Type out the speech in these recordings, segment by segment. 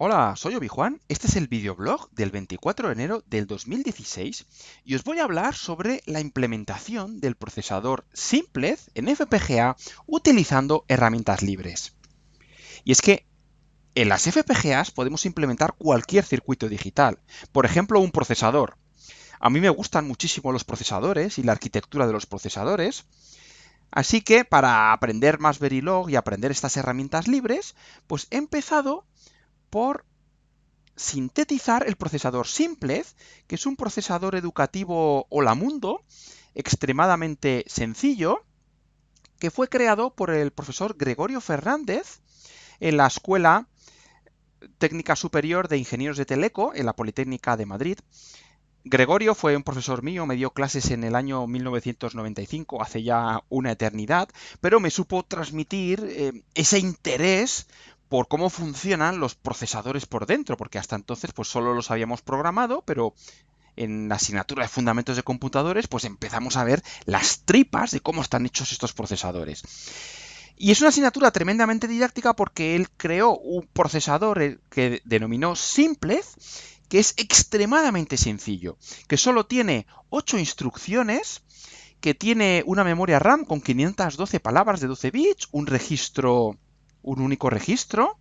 Hola, soy Obi-Juan, este es el videoblog del 24 de enero del 2016 y os voy a hablar sobre la implementación del procesador Simplez en FPGA utilizando herramientas libres. Y es que en las FPGAs podemos implementar cualquier circuito digital, por ejemplo un procesador. A mí me gustan muchísimo los procesadores y la arquitectura de los procesadores, Así que para aprender más Verilog y aprender estas herramientas libres, pues he empezado por sintetizar el procesador Simplez, que es un procesador educativo Hola Mundo, extremadamente sencillo, que fue creado por el profesor Gregorio Fernández en la Escuela Técnica Superior de Ingenieros de Teleco, en la Politécnica de Madrid. Gregorio fue un profesor mío, me dio clases en el año 1995, hace ya una eternidad, pero me supo transmitir eh, ese interés por cómo funcionan los procesadores por dentro, porque hasta entonces pues solo los habíamos programado, pero en la asignatura de fundamentos de computadores pues empezamos a ver las tripas de cómo están hechos estos procesadores. Y es una asignatura tremendamente didáctica porque él creó un procesador que denominó Simplez, que es extremadamente sencillo, que solo tiene 8 instrucciones, que tiene una memoria RAM con 512 palabras de 12 bits, un registro un único registro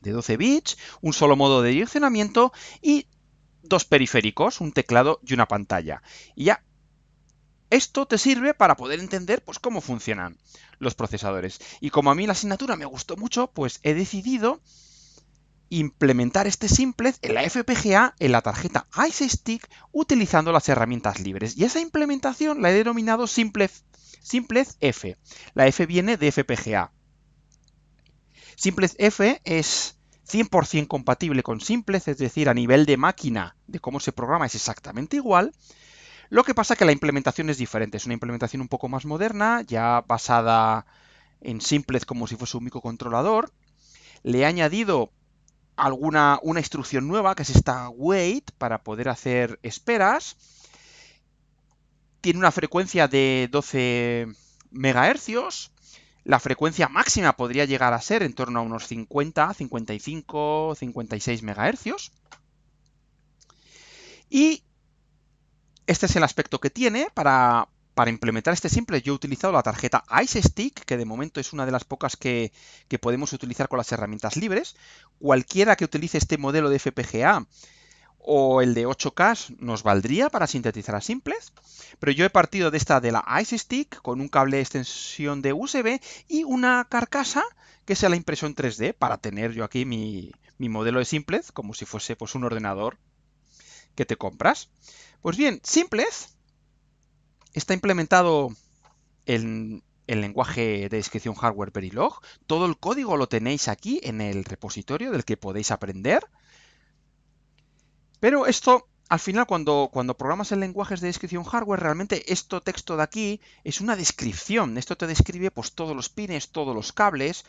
de 12 bits, un solo modo de direccionamiento y dos periféricos, un teclado y una pantalla. Y ya esto te sirve para poder entender pues, cómo funcionan los procesadores. Y como a mí la asignatura me gustó mucho, pues he decidido implementar este simplez en la FPGA en la tarjeta Ice Stick utilizando las herramientas libres. Y esa implementación la he denominado simplez, simplez F. La F viene de FPGA. Simplex F es 100% compatible con Simplex, es decir, a nivel de máquina de cómo se programa es exactamente igual. Lo que pasa es que la implementación es diferente, es una implementación un poco más moderna, ya basada en Simplex como si fuese un microcontrolador. Le he añadido alguna una instrucción nueva que es esta wait para poder hacer esperas. Tiene una frecuencia de 12 megahercios la frecuencia máxima podría llegar a ser en torno a unos 50, 55, 56 MHz. Y este es el aspecto que tiene. Para, implementar este simple yo he utilizado la tarjeta Ice Stick, que de momento es una de las pocas que podemos utilizar con las herramientas libres. Cualquiera que utilice este modelo de FPGA o el de 8K nos valdría para sintetizar a simples, pero yo he partido de esta de la Ice Stick con un cable de extensión de USB y una carcasa que sea la impresión 3D para tener yo aquí mi, mi modelo de simples como si fuese pues un ordenador que te compras. Pues bien, simples está implementado en el lenguaje de descripción hardware Verilog. Todo el código lo tenéis aquí en el repositorio del que podéis aprender. Pero esto, al final, cuando, cuando programas en lenguajes de descripción hardware, realmente esto texto de aquí es una descripción. Esto te describe pues, todos los pines, todos los cables,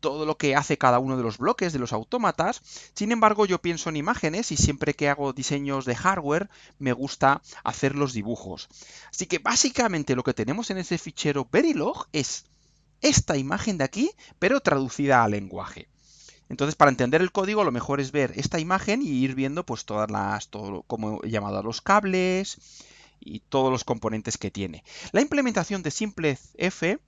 todo lo que hace cada uno de los bloques de los autómatas. Sin embargo, yo pienso en imágenes y siempre que hago diseños de hardware me gusta hacer los dibujos. Así que básicamente lo que tenemos en ese fichero Verilog es esta imagen de aquí, pero traducida a lenguaje. Entonces, para entender el código, lo mejor es ver esta imagen y ir viendo pues todas las, como he llamado a los cables y todos los componentes que tiene. La implementación de Simplez F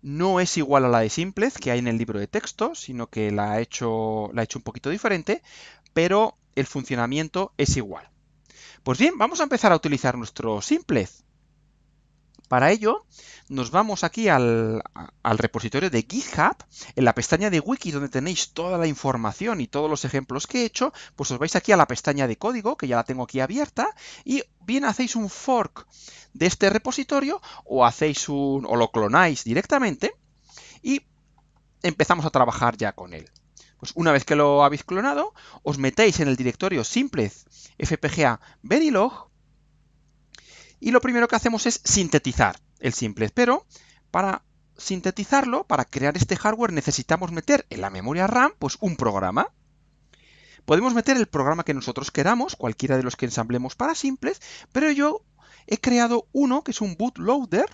no es igual a la de Simplez que hay en el libro de texto, sino que la he hecho, la ha hecho un poquito diferente, pero el funcionamiento es igual. Pues bien, vamos a empezar a utilizar nuestro Simplez. Para ello, nos vamos aquí al, repositorio de GitHub, en la pestaña de wiki donde tenéis toda la información y todos los ejemplos que he hecho, pues os vais aquí a la pestaña de código, que ya la tengo aquí abierta, y bien hacéis un fork de este repositorio o hacéis un o lo clonáis directamente y empezamos a trabajar ya con él. Pues una vez que lo habéis clonado, os metéis en el directorio simple fpga verilog y lo primero que hacemos es sintetizar el simple. Pero para sintetizarlo, para crear este hardware, necesitamos meter en la memoria RAM pues, un programa. Podemos meter el programa que nosotros queramos, cualquiera de los que ensamblemos para simples, pero yo he creado uno que es un bootloader.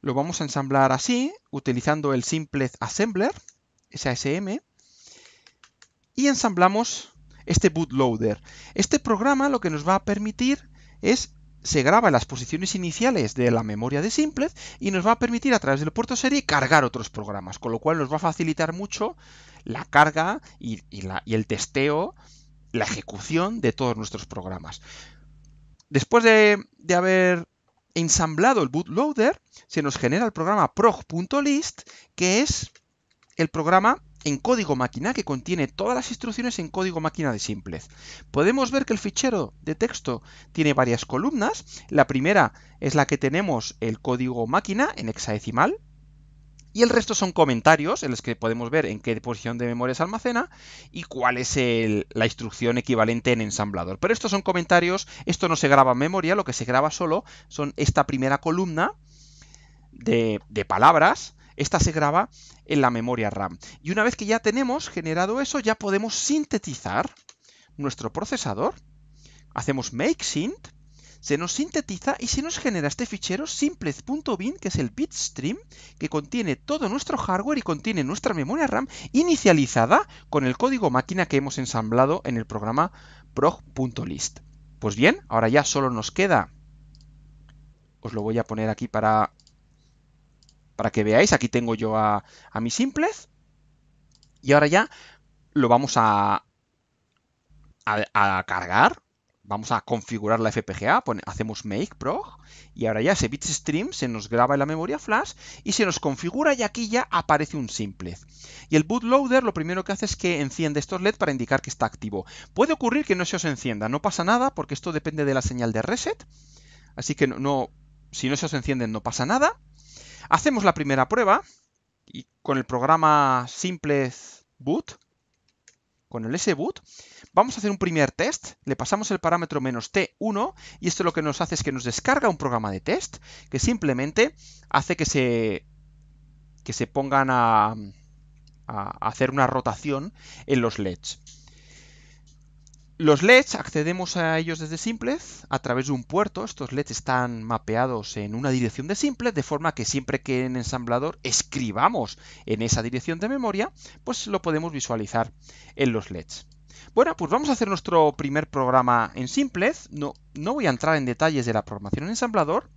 Lo vamos a ensamblar así, utilizando el simple assembler, SASM, y ensamblamos este bootloader. Este programa lo que nos va a permitir es se graba en las posiciones iniciales de la memoria de Simplet y nos va a permitir a través del puerto serie cargar otros programas, con lo cual nos va a facilitar mucho la carga y, el testeo, la ejecución de todos nuestros programas. Después de, de haber ensamblado el bootloader, se nos genera el programa prog.list, que es el programa en código máquina que contiene todas las instrucciones en código máquina de simples. Podemos ver que el fichero de texto tiene varias columnas. La primera es la que tenemos el código máquina en hexadecimal. Y el resto son comentarios en los que podemos ver en qué posición de memoria se almacena y cuál es la instrucción equivalente en ensamblador. Pero estos son comentarios, esto no se graba en memoria, lo que se graba solo son esta primera columna de palabras esta se graba en la memoria RAM. Y una vez que ya tenemos generado eso, ya podemos sintetizar nuestro procesador. Hacemos make synth, se nos sintetiza y se nos genera este fichero simples.bin, que es el bitstream, que contiene todo nuestro hardware y contiene nuestra memoria RAM inicializada con el código máquina que hemos ensamblado en el programa prog.list. Pues bien, ahora ya solo nos queda, os lo voy a poner aquí para para que veáis, aquí tengo yo a, mi simples. Y ahora ya lo vamos a, a, cargar. Vamos a configurar la FPGA, hacemos make prog y ahora ya ese bitstream se nos graba en la memoria flash y se nos configura y aquí ya aparece un simple. Y el bootloader lo primero que hace es que enciende estos LED para indicar que está activo. Puede ocurrir que no se os encienda, no pasa nada porque esto depende de la señal de reset, así que no si no se os encienden no pasa nada. Hacemos la primera prueba y con el programa simple Boot, con el SBoot, vamos a hacer un primer test, le pasamos el parámetro menos T1 y esto lo que nos hace es que nos descarga un programa de test que simplemente hace que se, que se pongan a hacer una rotación en los LEDs. Los LEDs accedemos a ellos desde Simplez a través de un puerto. Estos LEDs están mapeados en una dirección de Simplez, de forma que siempre que en ensamblador escribamos en esa dirección de memoria, pues lo podemos visualizar en los LEDs. Bueno, pues vamos a hacer nuestro primer programa en Simplez. No, no voy a entrar en detalles de la programación en ensamblador,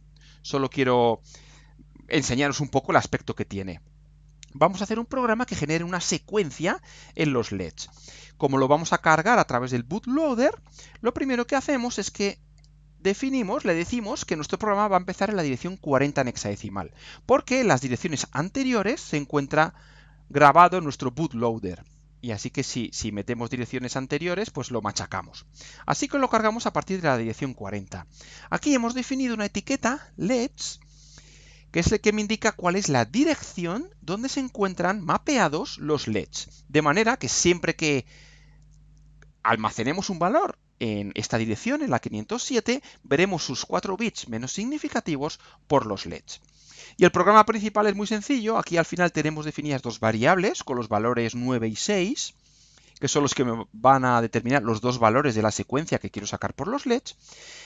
solo quiero enseñaros un poco el aspecto que tiene vamos a hacer un programa que genere una secuencia en los LEDs. Como lo vamos a cargar a través del bootloader, lo primero que hacemos es que definimos, le decimos que nuestro programa va a empezar en la dirección 40 en hexadecimal, porque las direcciones anteriores se encuentra grabado en nuestro bootloader. Y así que si, si metemos direcciones anteriores, pues lo machacamos. Así que lo cargamos a partir de la dirección 40. Aquí hemos definido una etiqueta, LEDs, que es el que me indica cuál es la dirección donde se encuentran mapeados los LEDs. De manera que siempre que almacenemos un valor en esta dirección, en la 507, veremos sus 4 bits menos significativos por los LEDs. Y el programa principal es muy sencillo, aquí al final tenemos definidas dos variables con los valores 9 y 6, que son los que me van a determinar los dos valores de la secuencia que quiero sacar por los LEDs.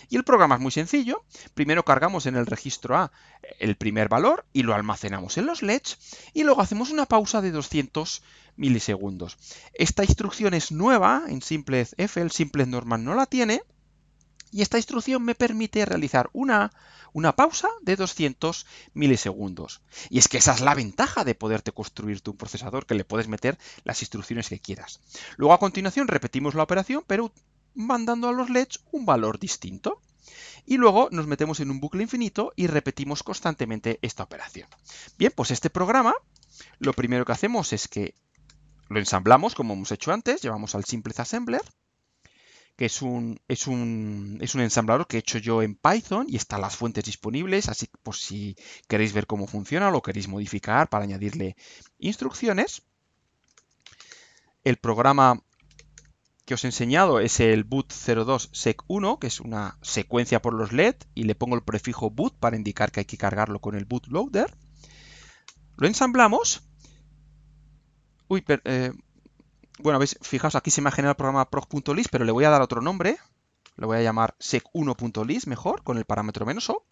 Y el programa es muy sencillo. Primero cargamos en el registro A el primer valor y lo almacenamos en los LEDs y luego hacemos una pausa de 200 milisegundos. Esta instrucción es nueva en Simple F, el Simple Normal no la tiene y esta instrucción me permite realizar una, una pausa de 200 milisegundos. Y es que esa es la ventaja de poderte construir tu procesador, que le puedes meter las instrucciones que quieras. Luego a continuación repetimos la operación, pero mandando a los LEDs un valor distinto. Y luego nos metemos en un bucle infinito y repetimos constantemente esta operación. Bien, pues este programa, lo primero que hacemos es que lo ensamblamos como hemos hecho antes, llevamos al simple assembler que es un, es un, ensamblador que he hecho yo en Python y están las fuentes disponibles, así que por si queréis ver cómo funciona o lo queréis modificar para añadirle instrucciones. El programa que os he enseñado es el boot 02sec1, que es una secuencia por los LED, y le pongo el prefijo boot para indicar que hay que cargarlo con el bootloader. Lo ensamblamos. Uy, eh, bueno, veis, fijaos, aquí se me ha generado el programa proc.list, pero le voy a dar otro nombre. Lo voy a llamar sec1.list mejor, con el parámetro menos o.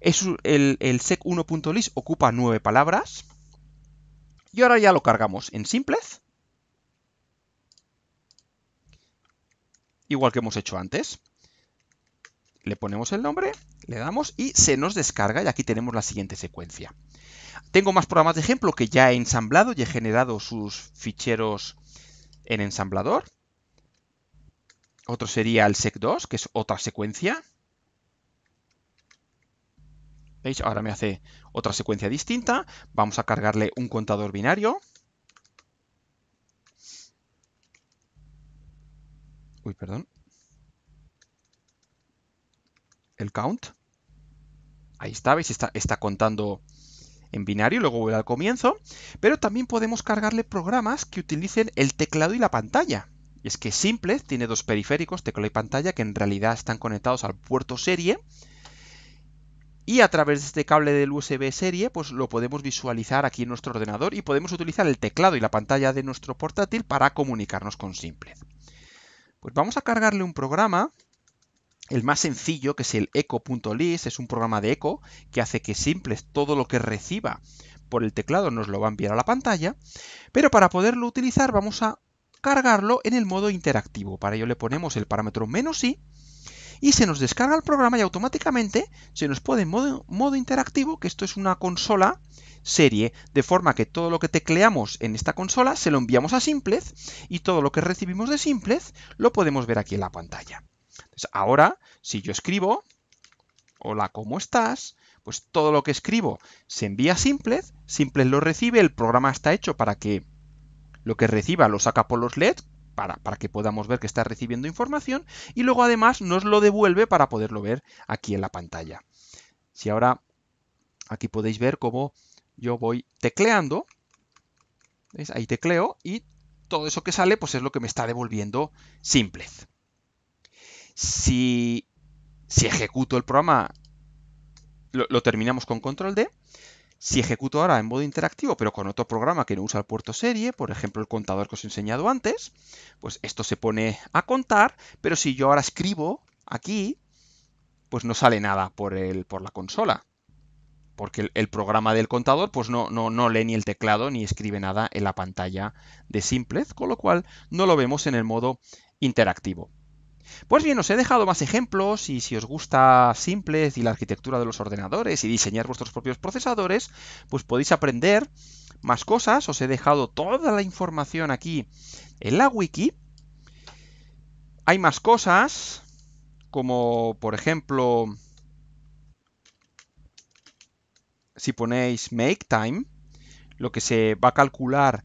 el, el sec1.list ocupa nueve palabras. Y ahora ya lo cargamos en simplez. Igual que hemos hecho antes. Le ponemos el nombre, le damos y se nos descarga y aquí tenemos la siguiente secuencia. Tengo más programas de ejemplo que ya he ensamblado y he generado sus ficheros en ensamblador. Otro sería el sec2, que es otra secuencia. ¿Veis? Ahora me hace otra secuencia distinta. Vamos a cargarle un contador binario. Uy, perdón. El count. Ahí está, ¿veis? Está, está contando en binario, luego voy al comienzo, pero también podemos cargarle programas que utilicen el teclado y la pantalla. es que Simplet tiene dos periféricos, teclado y pantalla, que en realidad están conectados al puerto serie. Y a través de este cable del USB serie, pues lo podemos visualizar aquí en nuestro ordenador y podemos utilizar el teclado y la pantalla de nuestro portátil para comunicarnos con Simplet. Pues vamos a cargarle un programa el más sencillo, que es el eco.list, es un programa de eco que hace que simples todo lo que reciba por el teclado nos lo va a enviar a la pantalla, pero para poderlo utilizar vamos a cargarlo en el modo interactivo. Para ello le ponemos el parámetro menos i y se nos descarga el programa y automáticamente se nos pone en modo, modo interactivo, que esto es una consola serie, de forma que todo lo que tecleamos en esta consola se lo enviamos a Simplez y todo lo que recibimos de Simplez lo podemos ver aquí en la pantalla ahora, si yo escribo, hola, ¿cómo estás? Pues todo lo que escribo se envía a Simples, Simples lo recibe, el programa está hecho para que lo que reciba lo saca por los LEDs, para, que podamos ver que está recibiendo información, y luego además nos lo devuelve para poderlo ver aquí en la pantalla. Si ahora aquí podéis ver cómo yo voy tecleando, ahí tecleo, y todo eso que sale pues es lo que me está devolviendo Simples. Si, ejecuto el programa, lo, terminamos con control D. Si ejecuto ahora en modo interactivo, pero con otro programa que no usa el puerto serie, por ejemplo el contador que os he enseñado antes, pues esto se pone a contar, pero si yo ahora escribo aquí, pues no sale nada por, el, por la consola, porque el, programa del contador pues no, no, no lee ni el teclado ni escribe nada en la pantalla de Simplez, con lo cual no lo vemos en el modo interactivo. Pues bien, os he dejado más ejemplos y si os gusta simples y la arquitectura de los ordenadores y diseñar vuestros propios procesadores, pues podéis aprender más cosas. Os he dejado toda la información aquí en la wiki. Hay más cosas, como por ejemplo, si ponéis make time, lo que se va a calcular,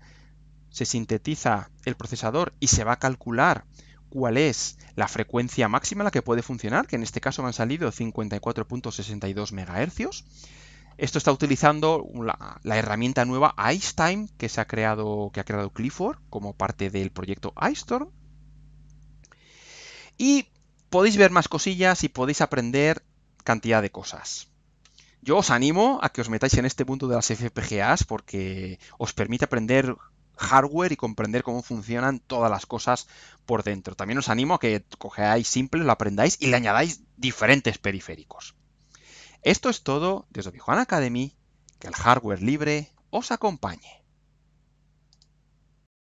se sintetiza el procesador y se va a calcular cuál es la frecuencia máxima a la que puede funcionar, que en este caso me han salido 54.62 MHz. Esto está utilizando la, herramienta nueva IceTime que se ha creado, que ha creado Clifford como parte del proyecto iStorm. Y podéis ver más cosillas y podéis aprender cantidad de cosas. Yo os animo a que os metáis en este punto de las FPGAs porque os permite aprender hardware y comprender cómo funcionan todas las cosas por dentro. También os animo a que cogeáis simple, lo aprendáis y le añadáis diferentes periféricos. Esto es todo desde Bijuana Academy. Que el hardware libre os acompañe.